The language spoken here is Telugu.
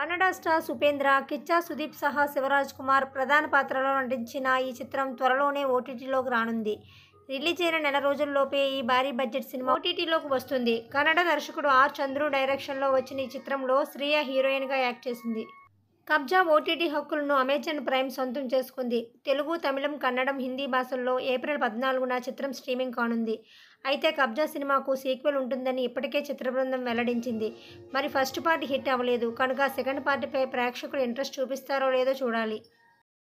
కన్నడ స్టార్ సుపేంద్ర కిచ్చా సుదీప్ సహా శివరాజ్ కుమార్ ప్రధాన పాత్రలో నటించిన ఈ చిత్రం త్వరలోనే ఓటీటీలోకి రానుంది రిలీజ్ అయిన నెల రోజుల్లోపే ఈ భారీ బడ్జెట్ సినిమా ఓటీటీలోకి వస్తుంది కన్నడ దర్శకుడు ఆర్ చంద్రు డైరెక్షన్లో వచ్చిన ఈ చిత్రంలో శ్రీయ హీరోయిన్గా యాక్ట్ చేసింది కబ్జా ఓటీటీ హక్కులను అమెజాన్ ప్రైమ్ సొంతం చేసుకుంది తెలుగు తమిళం కన్నడం హిందీ భాషల్లో ఏప్రిల్ పద్నాలుగున చిత్రం స్ట్రీమింగ్ కానుంది అయితే కబ్జా సినిమాకు సీక్వెల్ ఉంటుందని ఇప్పటికే చిత్ర బృందం వెల్లడించింది మరి ఫస్ట్ పార్ట్ హిట్ అవ్వలేదు కనుక సెకండ్ పార్టీపై ప్రేక్షకులు ఇంట్రెస్ట్ చూపిస్తారో లేదో చూడాలి